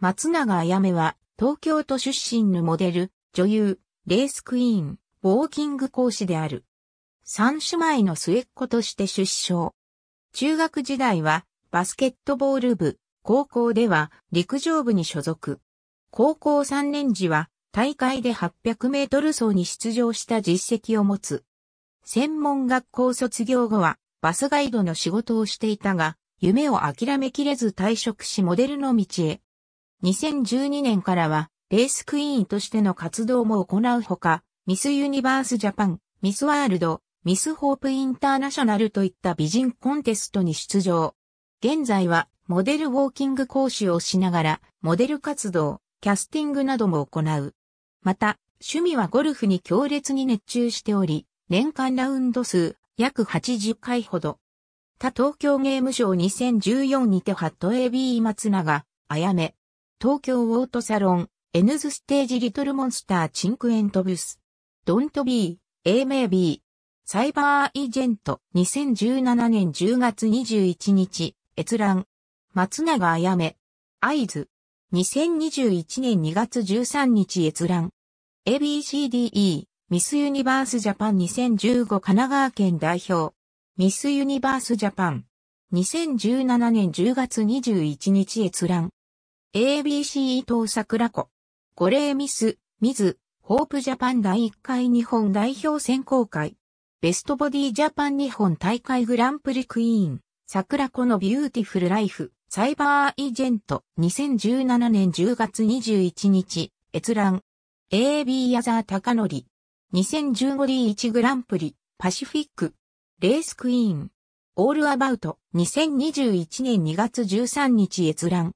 松永あやめは、東京都出身のモデル、女優、レースクイーン、ウォーキング講師である。三姉妹の末っ子として出生。中学時代は、バスケットボール部、高校では陸上部に所属。高校3年時は、大会で800メートル走に出場した実績を持つ。専門学校卒業後は、バスガイドの仕事をしていたが、夢を諦めきれず退職しモデルの道へ。2012年からは、レースクイーンとしての活動も行うほか、ミスユニバースジャパン、ミスワールド、ミスホープインターナショナルといった美人コンテストに出場。現在は、モデルウォーキング講師をしながら、モデル活動、キャスティングなども行う。また、趣味はゴルフに強烈に熱中しており、年間ラウンド数約80回ほど。他東京ゲームショー2014にてハット AB 松永、あやめ、東京オートサロン、エヌズステージリトルモンスターチンクエントブス、ドントビー、エーメイビー、サイバーイジェント、2017年10月21日、閲覧、松永あやめ、合図、2021年2月13日閲覧、ABCDE、ミスユニバースジャパン2015神奈川県代表、ミスユニバースジャパン、2017年10月21日閲覧、ABC 伊藤桜子。五霊ミス、ミズ、ホープジャパン第1回日本代表選考会。ベストボディジャパン日本大会グランプリクイーン、桜子のビューティフルライフ、サイバーイジェント、2017年10月21日、閲覧。AB 矢沢隆則。2015D1 グランプリ、パシフィック。レースクイーン。オールアバウト、2021年2月13日閲覧。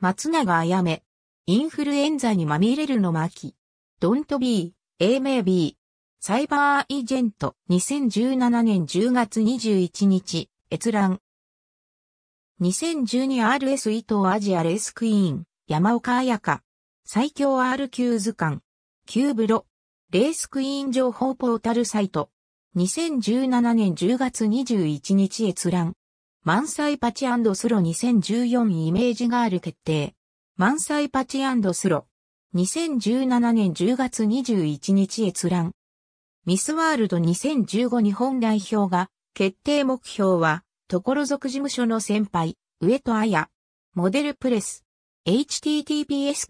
松永あやめ。インフルエンザにまみれるの巻。ドントビー、A 名 B。サイバーイジェント2017年10月21日、閲覧。2012RS 伊藤アジアレースクイーン、山岡彩香。最強 R q 図鑑。Q ブロ。レースクイーン情報ポータルサイト。2017年10月21日閲覧。満載パチスロ2014イメージガール決定。満載パチスロ。2017年10月21日閲覧。ミスワールド2015日本代表が、決定目標は、所属事務所の先輩、上戸彩。モデルプレス。https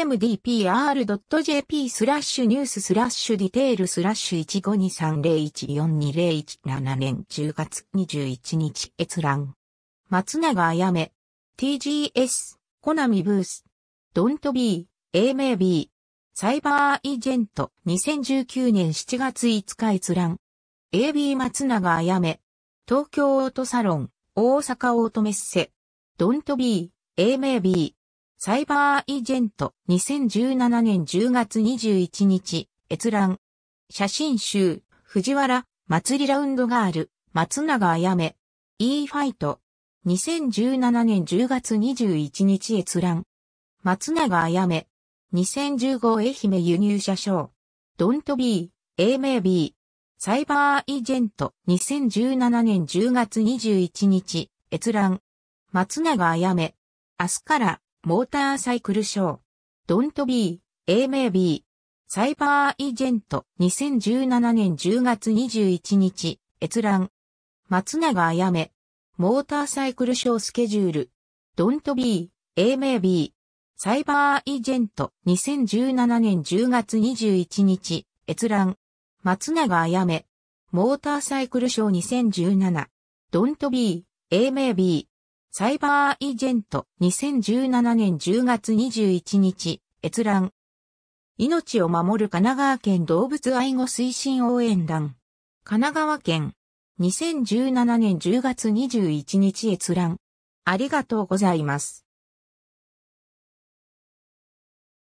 mdpr.jp スラッシュニューススラッシュディテールスラッシュ15230142017年10月21日閲覧。松永あやめ。TGS、コナミブース。ドントビー、A 名 B。サイバーイジェント2019年7月5日閲覧。AB 松永あやめ。東京オートサロン、大阪オートメッセ。ドントビー。A 名 B。サイバーイジェント2017年10月21日、閲覧。写真集、藤原、祭りラウンドガール、松永あやめ。E ファイト。2017年10月21日閲覧。松永あやめ。2015愛媛輸入者賞。ドントビー、A 名 B。サイバーイジェント2017年10月21日、閲覧。松永あやめ。明日から、モーターサイクルショー。ドントビー、A 名 B。サイバーイジェント2017年10月21日、閲覧。松永あやめ。モーターサイクルショースケジュール。ドントビー、A 名 B。サイバーイジェント2017年10月21日、閲覧。松永あやめ。モーターサイクルショー2017。ドントビー、A 名 B。サイバーイジェント2017年10月21日、閲覧。命を守る神奈川県動物愛護推進応援団。神奈川県。2017年10月21日閲覧。ありがとうございます。